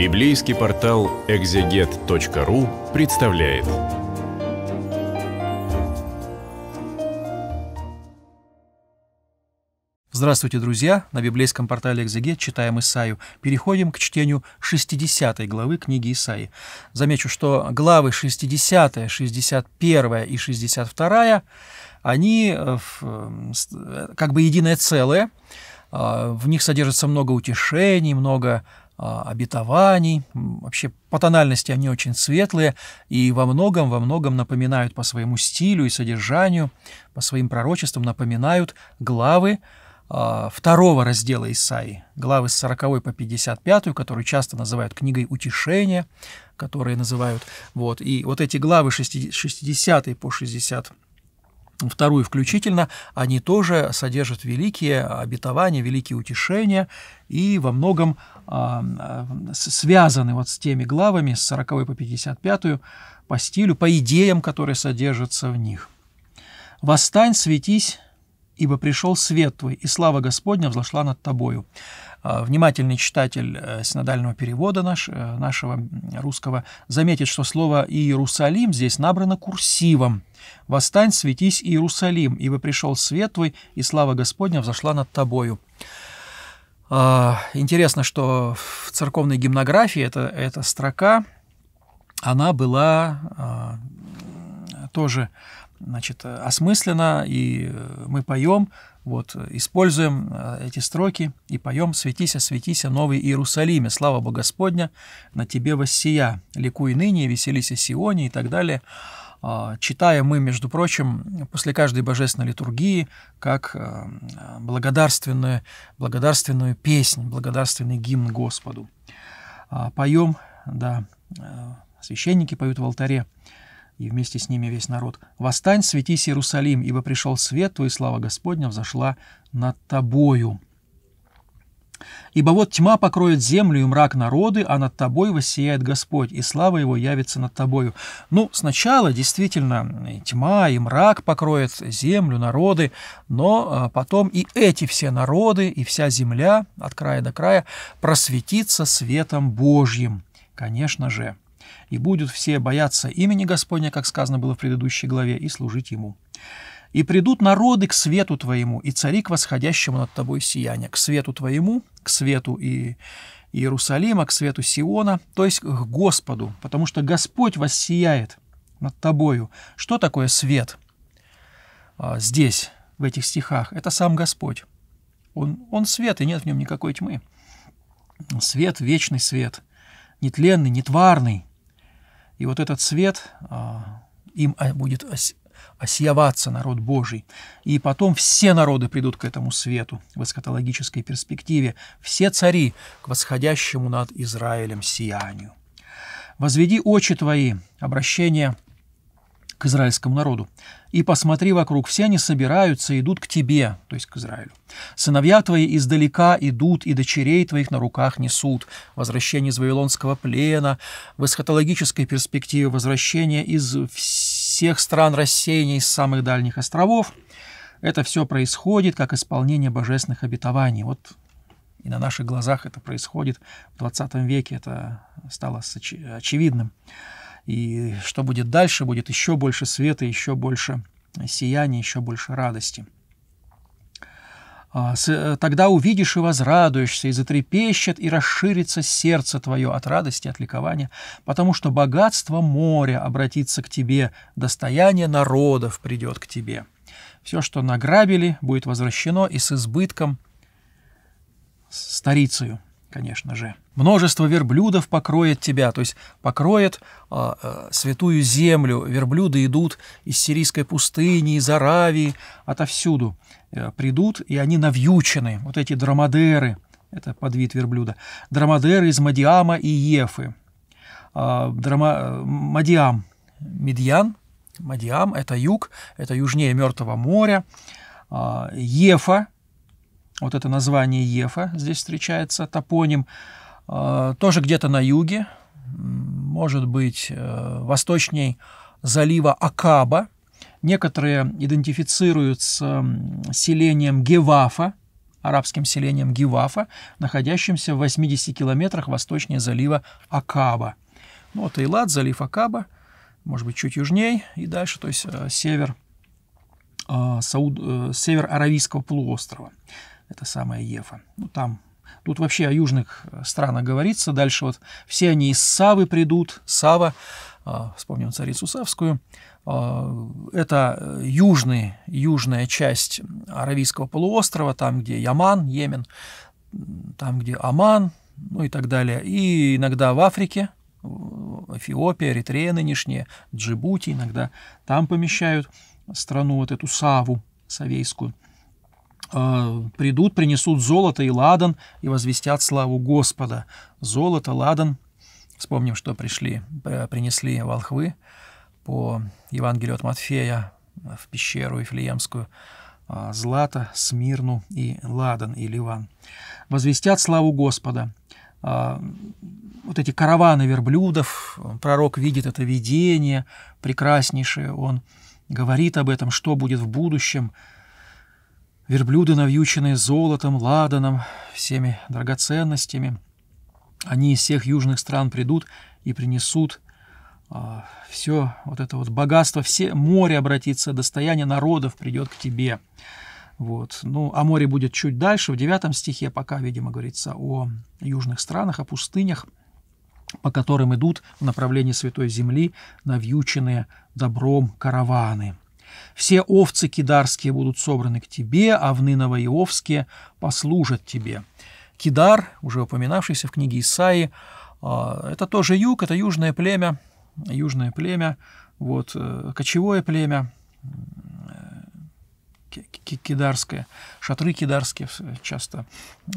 Библейский портал экзегет.ру представляет. Здравствуйте, друзья! На библейском портале «Экзегет» читаем Исаию. Переходим к чтению 60 главы книги Исаи. Замечу, что главы 60, 61 и 62, они э, э, э, как бы единое целое, а, в них содержится много утешений, много а, обетований. Вообще по тональности они очень светлые и во многом, во многом напоминают по своему стилю и содержанию, по своим пророчествам напоминают главы а, второго раздела Исаии, главы с 40 по 55, которую часто называют книгой утешения, которые называют, вот, и вот эти главы 60 по 60 вторую включительно, они тоже содержат великие обетования, великие утешения и во многом а, а связаны вот с теми главами, с 40 по 55, по стилю, по идеям, которые содержатся в них. «Восстань, светись, ибо пришел свет твой, и слава Господня взошла над тобою». А, внимательный читатель э, синодального перевода наш, э, нашего русского заметит, что слово «Иерусалим» здесь набрано курсивом. «Восстань, светись, Иерусалим, ибо пришел свет твой, и слава Господня взошла над тобою». А, интересно, что в церковной гимнографии эта, эта строка, она была а, тоже значит, осмысленно, и э, мы поем, вот, используем э, эти строки и поем «Светися, светися, новый Иерусалиме, слава Бога Господня, на тебе воссия, ликуй ныне, веселися Сионе» и так далее. А, Читая мы, между прочим, после каждой божественной литургии, как э, благодарственную, благодарственную песнь, благодарственный гимн Господу. А, поем, да, священники поют в алтаре – и вместе с ними весь народ. «Восстань, светись, Иерусалим, ибо пришел свет твой, и слава Господня взошла над тобою». «Ибо вот тьма покроет землю и мрак народы, а над тобой воссияет Господь, и слава его явится над тобою». Ну, сначала действительно и тьма и мрак покроет землю, народы, но а, потом и эти все народы, и вся земля от края до края просветится светом Божьим, конечно же и будут все бояться имени Господня, как сказано было в предыдущей главе, и служить Ему. И придут народы к свету твоему, и цари к восходящему над тобой сияние, к свету твоему, к свету и Иерусалима, к свету Сиона, то есть к Господу, потому что Господь воссияет над тобою. Что такое свет а, здесь, в этих стихах? Это сам Господь. Он, он свет, и нет в нем никакой тьмы. Свет, вечный свет, нетленный, нетварный, и вот этот свет, а, им будет осияваться народ Божий. И потом все народы придут к этому свету в эскатологической перспективе, все цари к восходящему над Израилем сиянию. «Возведи очи твои» — обращение – к израильскому народу. «И посмотри вокруг, все они собираются идут к тебе», то есть к Израилю. «Сыновья твои издалека идут, и дочерей твоих на руках несут». Возвращение из Вавилонского плена, в эсхатологической перспективе возвращение из всех стран рассеяния, из самых дальних островов. Это все происходит как исполнение божественных обетований. Вот и на наших глазах это происходит в 20 веке, это стало очевидным. И что будет дальше, будет еще больше света, еще больше сияния, еще больше радости. А, э, «Тогда увидишь и возрадуешься, и затрепещет, и расширится сердце твое от радости, от ликования, потому что богатство моря обратится к тебе, достояние народов придет к тебе. Все, что награбили, будет возвращено и с избытком старицею» конечно же. Множество верблюдов покроет тебя, то есть покроет э, э, святую землю. Верблюды идут из сирийской пустыни, из Аравии, отовсюду э, придут, и они навьючены. Вот эти драмадеры, это подвид верблюда, драмадеры из Мадиама и Ефы. А, э, драма, Мадиам, Медьян, Мадиам – это юг, это южнее Мертвого моря. Э, Ефа – вот это название Ефа здесь встречается, топоним. А, тоже где-то на юге, может быть, э, восточней залива Акаба. Некоторые идентифицируют с селением Гевафа, арабским селением Гевафа, находящимся в 80 километрах восточнее залива Акаба. Ну, вот Эйлат, залив Акаба, может быть, чуть южнее и дальше, то есть э, север, а, Сауд, э, север Аравийского полуострова это самая Ефа. Ну, там Тут вообще о южных э, странах говорится. Дальше вот все они из Савы придут. Сава, э, вспомним царицу Савскую, э, это южный, южная часть Аравийского полуострова, там, где Яман, Йемен, там, где Аман, ну и так далее. И иногда в Африке, Эфиопия, Эритрея нынешняя, Джибути иногда там помещают страну, вот эту Саву, Савейскую. А, придут, принесут золото и ладан и возвестят славу Господа. Золото, ладан. Вспомним, что пришли, э, принесли волхвы по Евангелию от Матфея в пещеру Ифлеемскую. А, Злата, Смирну и Ладан, и Ливан. Возвестят славу Господа. А, вот эти караваны верблюдов, пророк видит это видение прекраснейшее, он говорит об этом, что будет в будущем, Верблюды, навьюченные золотом, ладаном, всеми драгоценностями. Они из всех южных стран придут и принесут э, а, все вот это вот богатство, все море обратится, достояние народов придет к тебе. Вот. Ну, о а море будет чуть дальше, в девятом стихе, пока, видимо, говорится о южных странах, о пустынях, по которым идут в направлении Святой Земли навьюченные добром караваны. Все овцы кидарские будут собраны к тебе, а овны новоиовские послужат тебе». Кидар, уже упоминавшийся в книге Исаии, а, это тоже юг, это южное племя, южное племя, вот, э, кочевое племя, э, кидарское, шатры кидарские э, часто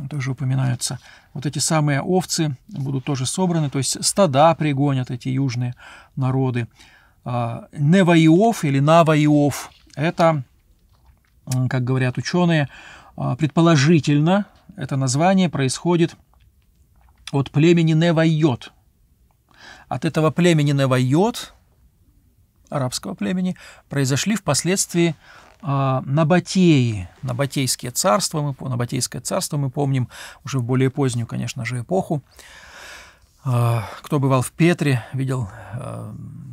тоже упоминаются. Вот эти самые овцы будут тоже собраны, то есть стада пригонят эти южные народы. А, Неваиов или Наваиов – это, как говорят ученые, а, предположительно это название происходит от племени Невайот. От этого племени Невайот, арабского племени, произошли впоследствии а, Набатеи, Набатейские царства, мы, Набатейское царство мы помним уже в более позднюю, конечно же, эпоху. Кто бывал в Петре, видел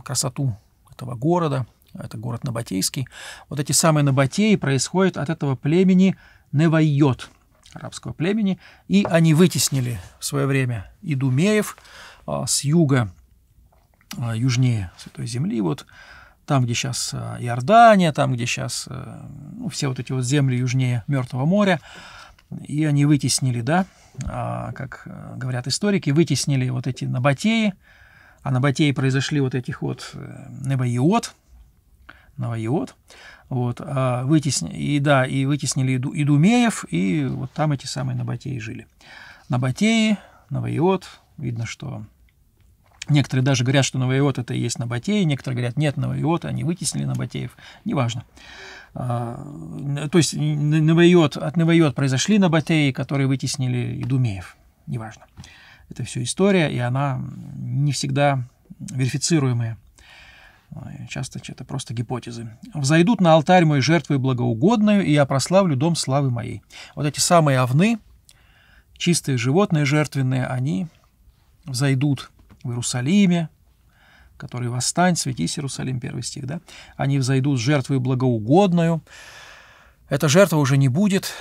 красоту этого города, это город Набатейский. Вот эти самые Набатеи происходят от этого племени Невайот, арабского племени, и они вытеснили в свое время идумеев а, с юга, а, южнее Святой Земли, вот там, где сейчас а, Иордания, там, где сейчас а, ну, все вот эти вот земли южнее Мертвого моря, и они вытеснили, да, а, как а, говорят историки, вытеснили вот эти Набатеи, а на Батее произошли вот этих вот э, Небаиот, Новоиот, вот, а вытеснили, и да, и вытеснили и Думеев, и вот там эти самые Набатеи жили. Набатеи, Новоиот, видно, что Некоторые даже говорят, что Новоиот это и есть Набатеи, некоторые говорят, нет, Новоиот, они вытеснили Набатеев, неважно. А, то есть Новоиот, от Новоиот произошли Набатеи, которые вытеснили Идумеев, неважно это все история, и она не всегда верифицируемая. Часто это просто гипотезы. «Взойдут на алтарь мой жертвой благоугодную, и я прославлю дом славы моей». Вот эти самые овны, чистые животные жертвенные, они взойдут в Иерусалиме, который «Восстань, светись, Иерусалим», первый стих, да? Они взойдут с жертвой благоугодную. Эта жертва уже не будет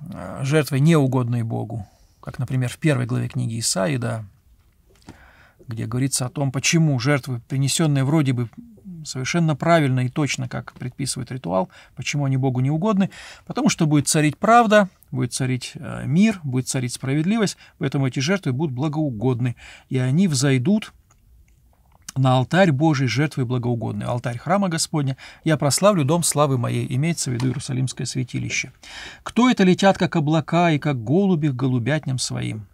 э, жертвой неугодной Богу как, например, в первой главе книги Исаида, где говорится о том, почему жертвы, принесенные вроде бы совершенно правильно и точно, как предписывает ритуал, почему они Богу не угодны, потому что будет царить правда, будет царить э, мир, будет царить справедливость, поэтому эти жертвы будут благоугодны, и они взойдут на алтарь Божий жертвы благоугодной, алтарь храма Господня, я прославлю дом славы моей, имеется в виду Иерусалимское святилище. Кто это летят, как облака, и как голуби к голубятням своим?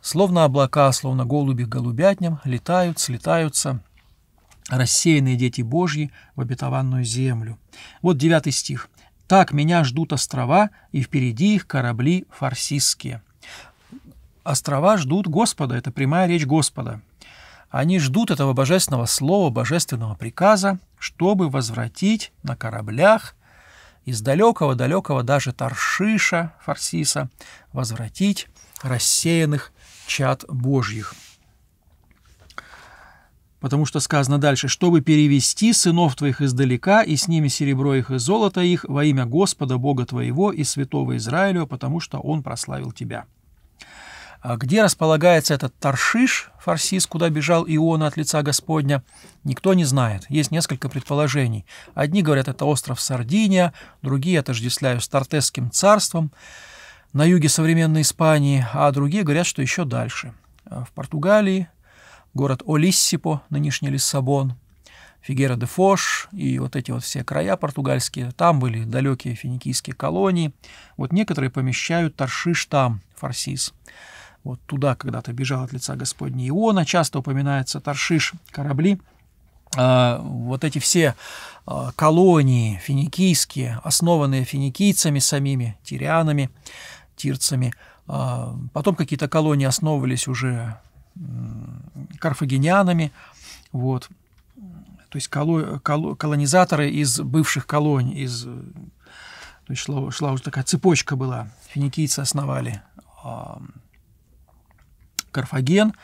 Словно облака, словно голуби к голубятням, летают, слетаются рассеянные дети Божьи в обетованную землю. Вот девятый стих. «Так меня ждут острова, и впереди их корабли фарсистские». Острова ждут Господа, это прямая речь Господа – они ждут этого божественного слова, божественного приказа, чтобы возвратить на кораблях из далекого-далекого даже Таршиша, Фарсиса, возвратить рассеянных чад Божьих. Потому что сказано дальше, чтобы перевести сынов твоих издалека, и с ними серебро их и золото их, во имя Господа Бога твоего и святого Израиля, потому что он прославил тебя. А где располагается этот Таршиш, Фарсис, куда бежал Иона от лица Господня, никто не знает. Есть несколько предположений. Одни говорят, это остров Сардиния, другие отождествляют с Тартесским царством на юге современной Испании, а другие говорят, что еще дальше. А в Португалии город Олиссипо, нынешний Лиссабон, Фигера де Фош и вот эти вот все края португальские, там были далекие финикийские колонии. Вот некоторые помещают Таршиш там, Фарсис. Вот туда когда-то бежал от лица Господня Иона. Часто упоминается Таршиш, корабли. А, вот эти все а, колонии финикийские, основанные финикийцами самими, тирианами, тирцами. А, потом какие-то колонии основывались уже карфагенянами. Вот. То есть коло, коло, колонизаторы из бывших колоний, из, то есть шла, шла уже такая цепочка была. Финикийцы основали Карфаген.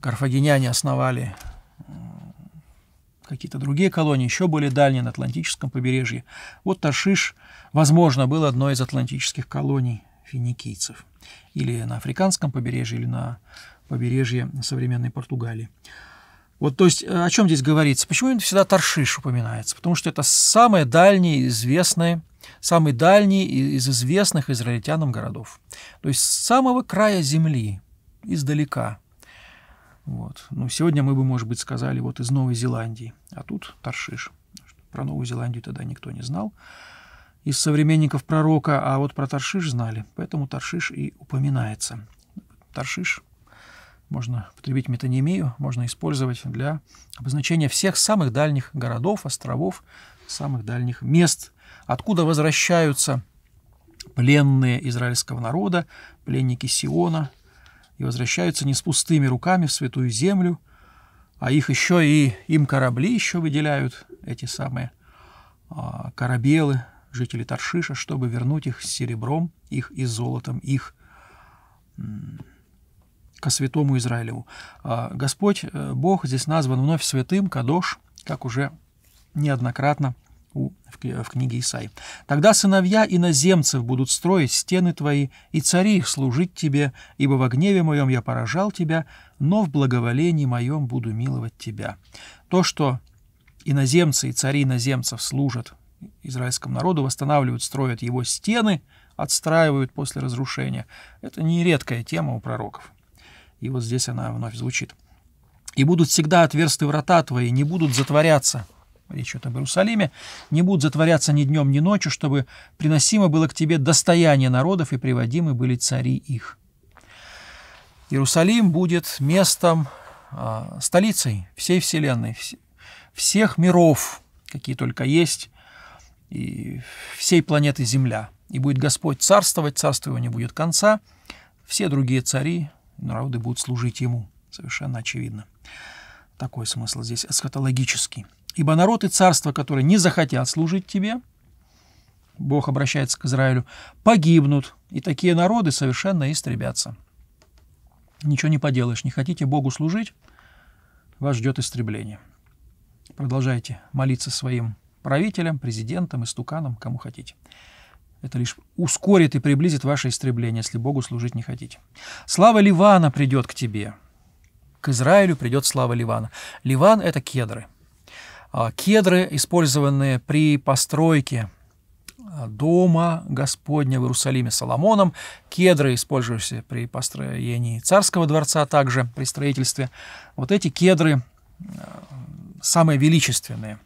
Карфагеняне основали какие-то другие колонии, еще были дальние, на Атлантическом побережье. Вот Ташиш, возможно, был одной из атлантических колоний финикийцев. Или на африканском побережье, или на побережье современной Португалии. Вот, то есть, э, о чем здесь говорится? Почему всегда Таршиш упоминается? Потому что это самое дальнее известное, самый дальний из известных израильтянам городов. То есть, с самого края земли издалека. Вот. Ну, сегодня мы бы, может быть, сказали вот из Новой Зеландии, а тут Таршиш. Про Новую Зеландию тогда никто не знал из современников пророка, а вот про Таршиш знали, поэтому Таршиш и упоминается. Таршиш можно потребить метонимию, можно использовать для обозначения всех самых дальних городов, островов, самых дальних мест, откуда возвращаются пленные израильского народа, пленники Сиона, и возвращаются не с пустыми руками в святую землю, а их еще и им корабли еще выделяют, эти самые а, корабелы, жители Таршиша, чтобы вернуть их с серебром, их и золотом, их ко святому Израилеву. А, Господь, э, Бог здесь назван вновь святым, Кадош, как уже неоднократно в, книге Исаи. «Тогда сыновья иноземцев будут строить стены твои, и цари их служить тебе, ибо во гневе моем я поражал тебя, но в благоволении моем буду миловать тебя». То, что иноземцы и цари иноземцев служат израильскому народу, восстанавливают, строят его стены, отстраивают после разрушения, это не редкая тема у пророков. И вот здесь она вновь звучит. «И будут всегда отверсты врата твои, не будут затворяться, речь идет об Иерусалиме, не будут затворяться ни днем, ни ночью, чтобы приносимо было к тебе достояние народов и приводимы были цари их. Иерусалим будет местом, а, столицей всей Вселенной, всех миров, какие только есть, и всей планеты Земля. И будет Господь царствовать, царство его не будет конца, все другие цари, народы будут служить ему. Совершенно очевидно. Такой смысл здесь эсхатологический. Ибо народ и царство, которые не захотят служить тебе, Бог обращается к Израилю, погибнут, и такие народы совершенно истребятся. Ничего не поделаешь, не хотите Богу служить, вас ждет истребление. Продолжайте молиться своим правителям, президентам, истуканам, кому хотите. Это лишь ускорит и приблизит ваше истребление, если Богу служить не хотите. Слава Ливана придет к тебе. К Израилю придет слава Ливана. Ливан — это кедры — а, кедры, использованные при постройке а, дома Господня в Иерусалиме Соломоном, кедры, использующиеся при построении царского дворца, также при строительстве. Вот эти кедры а, самые величественные,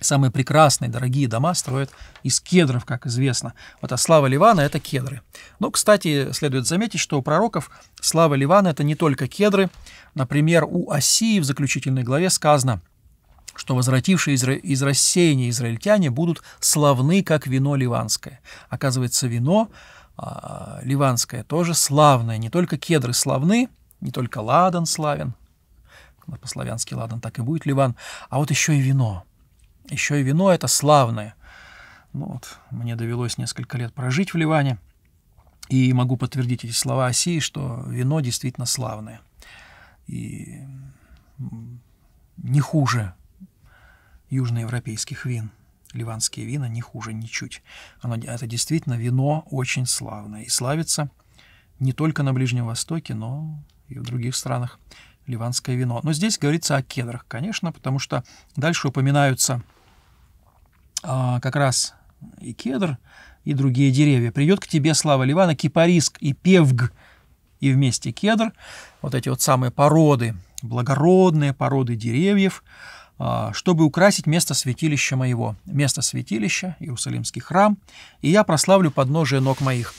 самые прекрасные, дорогие дома строят из кедров, как известно. Вот а слава Ливана – это кедры. Но, ну, кстати, следует заметить, что у пророков слава Ливана – это не только кедры. Например, у Осии в заключительной главе сказано – что возвратившие из рассеяния израильтяне будут славны, как вино ливанское. Оказывается, вино а, ливанское тоже славное. Не только кедры славны, не только ладан славен, по-славянски ладан так и будет Ливан, а вот еще и вино. Еще и вино это славное. Ну, вот, мне довелось несколько лет прожить в Ливане, и могу подтвердить эти слова Осии, что вино действительно славное. И не хуже южноевропейских вин. Ливанские вина не хуже ничуть. Оно, это действительно вино очень славное и славится не только на Ближнем Востоке, но и в других странах ливанское вино. Но здесь говорится о кедрах, конечно, потому что дальше упоминаются а, как раз и кедр, и другие деревья. «Придет к тебе слава Ливана, кипариск и певг, и вместе кедр». Вот эти вот самые породы, благородные породы деревьев, а, чтобы украсить место святилища моего, место святилища, Иерусалимский храм, и я прославлю подножие ног моих».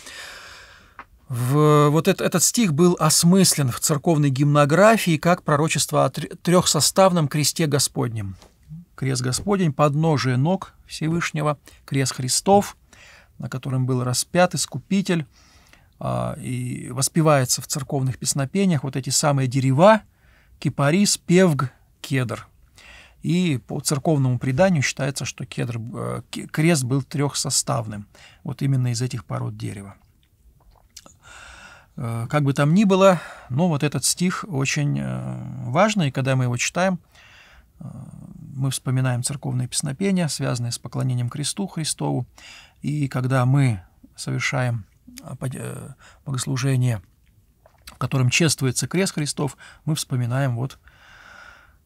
В, вот этот, этот стих был осмыслен в церковной гимнографии как пророчество о трехсоставном кресте Господнем. Крест Господень, подножие ног Всевышнего, крест Христов, на котором был распят Искупитель, а, и воспевается в церковных песнопениях вот эти самые дерева, кипарис, певг, кедр – и по церковному преданию считается, что кедр, э, крест был трехсоставным, вот именно из этих пород дерева. Э, как бы там ни было, но вот этот стих очень э, важный, и когда мы его читаем, мы вспоминаем церковные песнопения, связанные с поклонением кресту Христову, и когда мы совершаем богослужение, в котором чествуется крест Христов, мы вспоминаем вот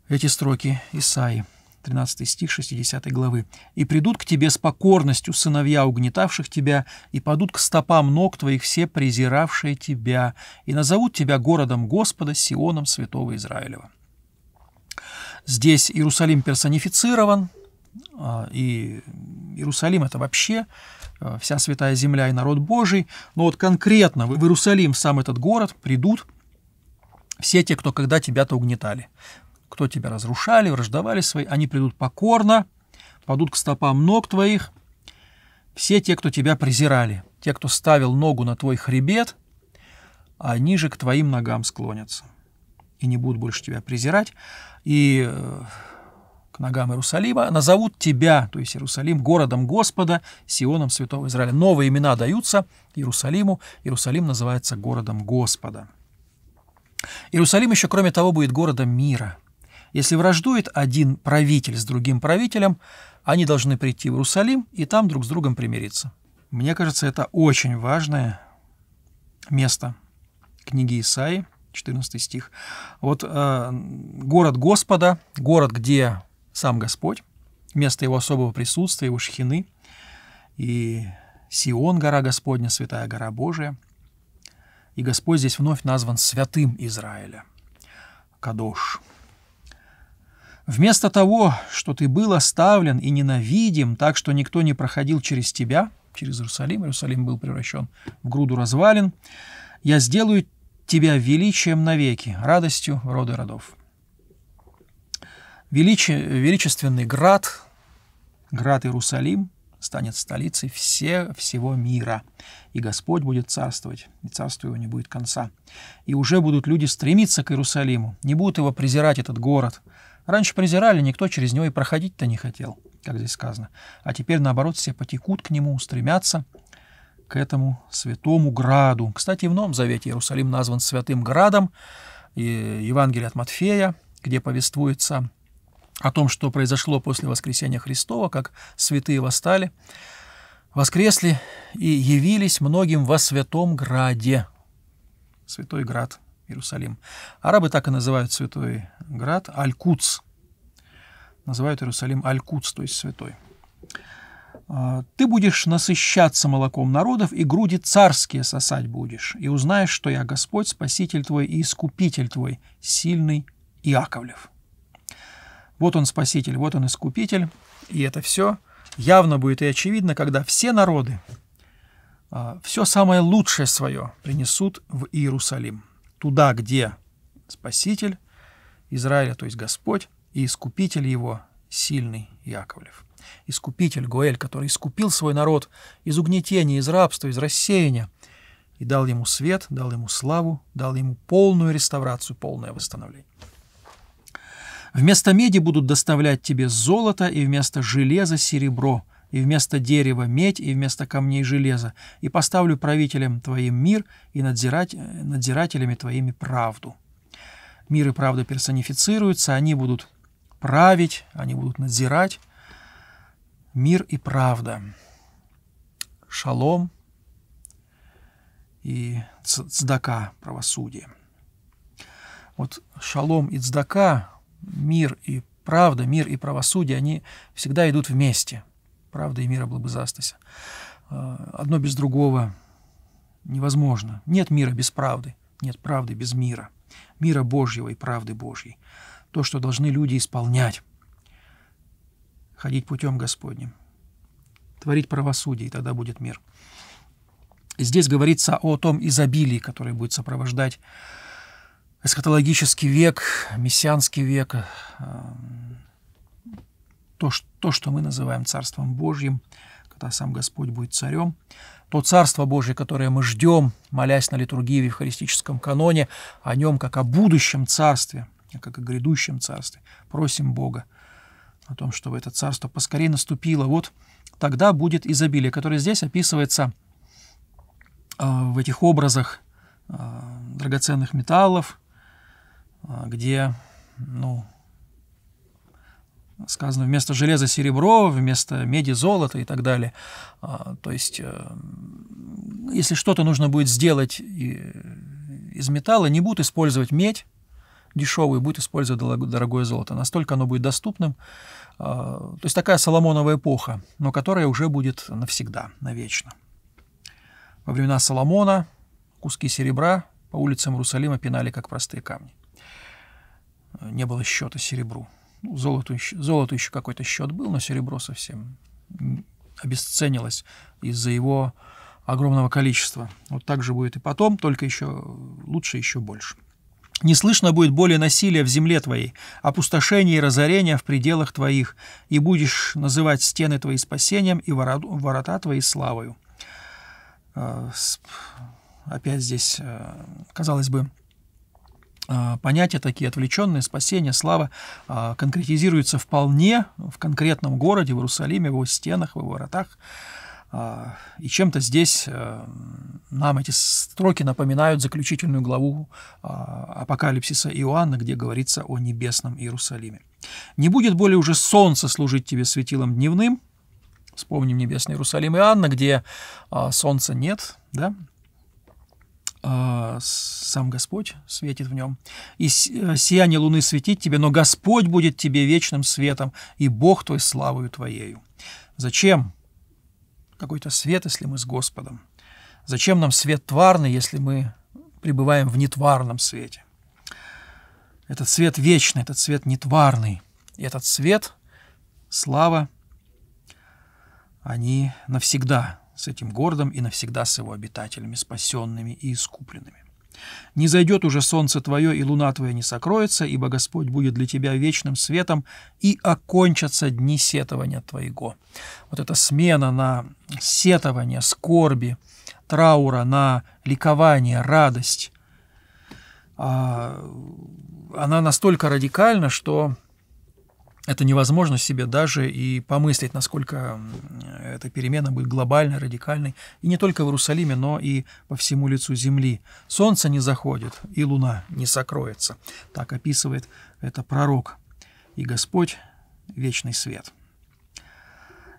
эти строки Исаи, 13 стих 60 главы. «И придут к тебе с покорностью сыновья угнетавших тебя, и падут к стопам ног твоих все презиравшие тебя, и назовут тебя городом Господа, Сионом Святого Израилева». Здесь Иерусалим персонифицирован, а, и Иерусалим это вообще а, вся святая земля и народ Божий, но вот конкретно в Иерусалим, сам этот город, придут все те, кто когда тебя-то угнетали кто тебя разрушали, враждовали свои, они придут покорно, падут к стопам ног твоих, все те, кто тебя презирали, те, кто ставил ногу на твой хребет, они же к твоим ногам склонятся и не будут больше тебя презирать, и э, к ногам Иерусалима, назовут тебя, то есть Иерусалим, городом Господа, Сионом Святого Израиля. Новые имена даются Иерусалиму. Иерусалим называется городом Господа. Иерусалим еще, кроме того, будет городом мира – если враждует один правитель с другим правителем, они должны прийти в Иерусалим и там друг с другом примириться. Мне кажется, это очень важное место книги Исаи, 14 стих. Вот э, город Господа, город, где сам Господь, место его особого присутствия, его шхины, и Сион, гора Господня, святая гора Божия. И Господь здесь вновь назван святым Израиля. Кадош. Вместо того, что ты был оставлен и ненавидим, так что никто не проходил через тебя, через Иерусалим, Иерусалим был превращен в груду развалин, я сделаю тебя величием навеки, радостью рода родов. Величи, величественный град, град Иерусалим, станет столицей все, всего мира, и Господь будет царствовать, и царство его не будет конца. И уже будут люди стремиться к Иерусалиму, не будут его презирать, этот город – Раньше презирали, никто через него и проходить-то не хотел, как здесь сказано. А теперь, наоборот, все потекут к нему, стремятся к этому святому граду. Кстати, в Новом Завете Иерусалим назван святым градом. И Евангелие от Матфея, где повествуется о том, что произошло после воскресения Христова, как святые восстали, воскресли и явились многим во святом граде. Святой град – Иерусалим. Арабы так и называют святой град Аль-Куц. Называют Иерусалим Аль-Куц, то есть святой. А, «Ты будешь насыщаться молоком народов, и груди царские сосать будешь, и узнаешь, что я Господь, Спаситель твой и Искупитель твой, сильный Иаковлев». Вот он Спаситель, вот он Искупитель, и это все явно будет и очевидно, когда все народы а, все самое лучшее свое принесут в Иерусалим туда, где Спаситель Израиля, то есть Господь, и Искупитель его, сильный Яковлев. Искупитель Гоэль, который искупил свой народ из угнетения, из рабства, из рассеяния, и дал ему свет, дал ему славу, дал ему полную реставрацию, полное восстановление. Вместо меди будут доставлять тебе золото, и вместо железа серебро – и вместо дерева медь, и вместо камней железо, и поставлю правителям твоим мир, и надзирать, э, надзирателями твоими правду». Мир и правда персонифицируются, они будут править, они будут надзирать. Мир и правда. Шалом и цдака, правосудие. Вот шалом и цдака, мир и правда, мир и правосудие, они всегда идут вместе – правда и мира блабызастася. Э, одно без другого невозможно. Нет мира без правды, нет правды без мира. Мира Божьего и правды Божьей. То, что должны люди исполнять. Ходить путем Господним. Творить правосудие, и тогда будет мир. Здесь говорится о том изобилии, которое будет сопровождать эсхатологический век, мессианский век, э, то, то, что мы называем Царством Божьим, когда сам Господь будет царем, то Царство Божье, которое мы ждем, молясь на литургии в евхаристическом каноне, о нем как о будущем Царстве, а как о грядущем Царстве, просим Бога о том, чтобы это Царство поскорее наступило. Вот тогда будет изобилие, которое здесь описывается а, в этих образах а, драгоценных металлов, где ну, сказано вместо железа серебро, вместо меди золото и так далее. А, то есть, э, если что-то нужно будет сделать из металла, не будут использовать медь дешевую, будут использовать дорогое золото. Настолько оно будет доступным. А, то есть такая Соломоновая эпоха, но которая уже будет навсегда, навечно. Во времена Соломона куски серебра по улицам Иерусалима пинали как простые камни. Э, не было счета серебру. Золоту ну, еще, золоту еще какой-то счет был, но серебро совсем обесценилось из-за его огромного количества. Вот так же будет и потом, только еще лучше, еще больше. Не слышно будет боли насилия в земле твоей, опустошения и разорения в пределах твоих, и будешь называть стены твои спасением и ворота твои славою. Э, опять здесь, э, казалось бы, а, понятия такие отвлеченные, спасение, слава, а, конкретизируются вполне в конкретном городе, в Иерусалиме, в его стенах, в его воротах. А, и чем-то здесь э, нам эти строки напоминают заключительную главу Апокалипсиса Иоанна, где говорится о небесном Иерусалиме. «Не будет более уже солнца служить тебе светилом дневным». Вспомним небесный Иерусалим Иоанна, где солнца нет, да? А, сам Господь светит в нем. И э, сияние луны светит тебе, но Господь будет тебе вечным светом, и Бог твой славою твоею. Зачем какой-то свет, если мы с Господом? Зачем нам свет тварный, если мы пребываем в нетварном свете? Этот свет вечный, этот свет нетварный. И этот свет, слава, они навсегда с этим городом и навсегда с его обитателями, спасенными и искупленными. Не зайдет уже солнце твое, и луна твоя не сокроется, ибо Господь будет для тебя вечным светом, и окончатся дни сетования твоего». Вот эта смена на сетование, скорби, траура, на ликование, радость, а, она настолько радикальна, что это невозможно себе даже и помыслить, насколько эта перемена будет глобальной, радикальной. И не только в Иерусалиме, но и по всему лицу земли. Солнце не заходит, и луна не сокроется. Так описывает это пророк. И Господь — вечный свет.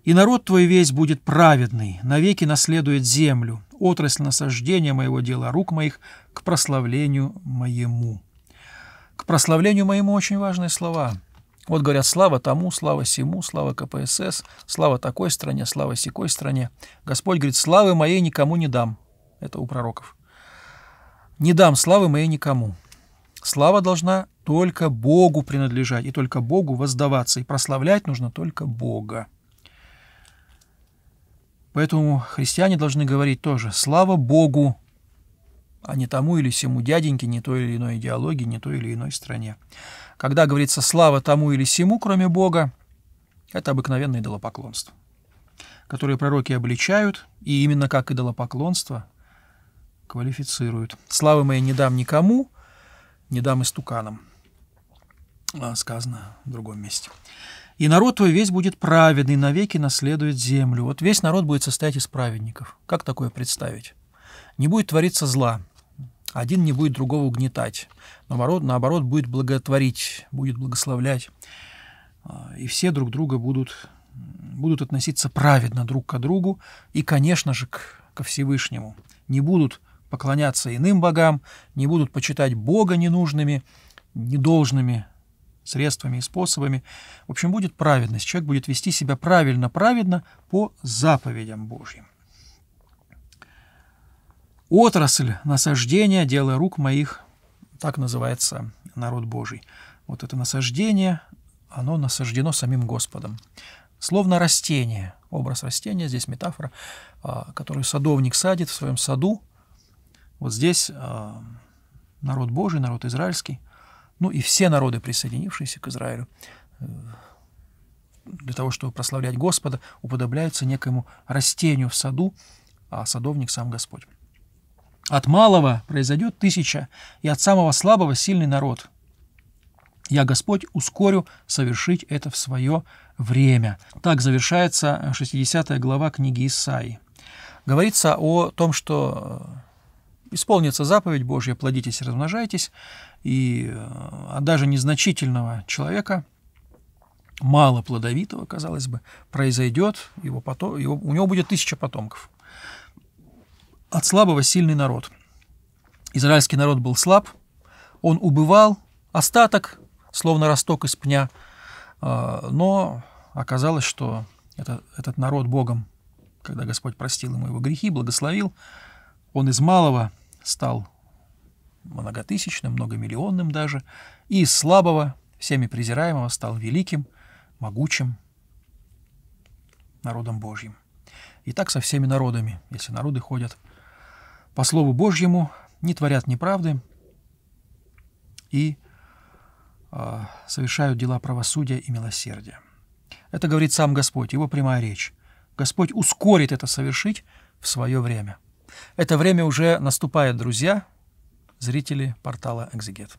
«И народ твой весь будет праведный, навеки наследует землю, отрасль насаждения моего дела рук моих к прославлению моему». К прославлению моему очень важные слова — вот говорят, слава тому, слава сему, слава КПСС, слава такой стране, слава секой стране. Господь говорит, славы моей никому не дам. Это у пророков. Не дам славы моей никому. Слава должна только Богу принадлежать и только Богу воздаваться. И прославлять нужно только Бога. Поэтому христиане должны говорить тоже «Слава Богу», а не тому или всему дяденьке, не той или иной идеологии, не той или иной стране когда говорится «слава тому или сему, кроме Бога», это обыкновенное идолопоклонство, которое пророки обличают, и именно как идолопоклонство квалифицируют. «Славы моей не дам никому, не дам истуканам», а, сказано в другом месте. «И народ твой весь будет праведный, навеки наследует землю». Вот весь народ будет состоять из праведников. Как такое представить? Не будет твориться зла – один не будет другого угнетать. Наоборот, наоборот будет благотворить, будет благословлять. А, и все друг друга будут, будут относиться праведно друг к другу и, конечно же, к, ко Всевышнему. Не будут поклоняться иным богам, не будут почитать Бога ненужными, недолжными средствами и способами. В общем, будет праведность. Человек будет вести себя правильно-праведно по заповедям Божьим отрасль насаждения дела рук моих, так называется народ Божий. Вот это насаждение, оно насаждено самим Господом. Словно растение, образ растения, здесь метафора, а, которую садовник садит в своем саду. Вот здесь а, народ Божий, народ израильский, ну и все народы, присоединившиеся к Израилю, э, для того, чтобы прославлять Господа, уподобляются некоему растению в саду, а садовник сам Господь. От малого произойдет тысяча, и от самого слабого сильный народ. Я, Господь, ускорю совершить это в свое время. Так завершается 60 глава книги Исаии. Говорится о том, что э, исполнится заповедь Божья, плодитесь и размножайтесь, и э, от даже незначительного человека, мало плодовитого, казалось бы, произойдет, его потом, его, у него будет тысяча потомков. От слабого сильный народ. Израильский народ был слаб, он убывал, остаток, словно росток из пня, а, но оказалось, что этот народ Богом, когда Господь простил ему его грехи, благословил, он из малого стал многотысячным, многомиллионным даже, и из слабого, всеми презираемого, стал великим, могучим народом Божьим. И так со всеми народами, если народы ходят по Слову Божьему, не творят неправды и э, совершают дела правосудия и милосердия. Это говорит сам Господь, его прямая речь. Господь ускорит это совершить в свое время. Это время уже наступает, друзья, зрители портала «Экзегет».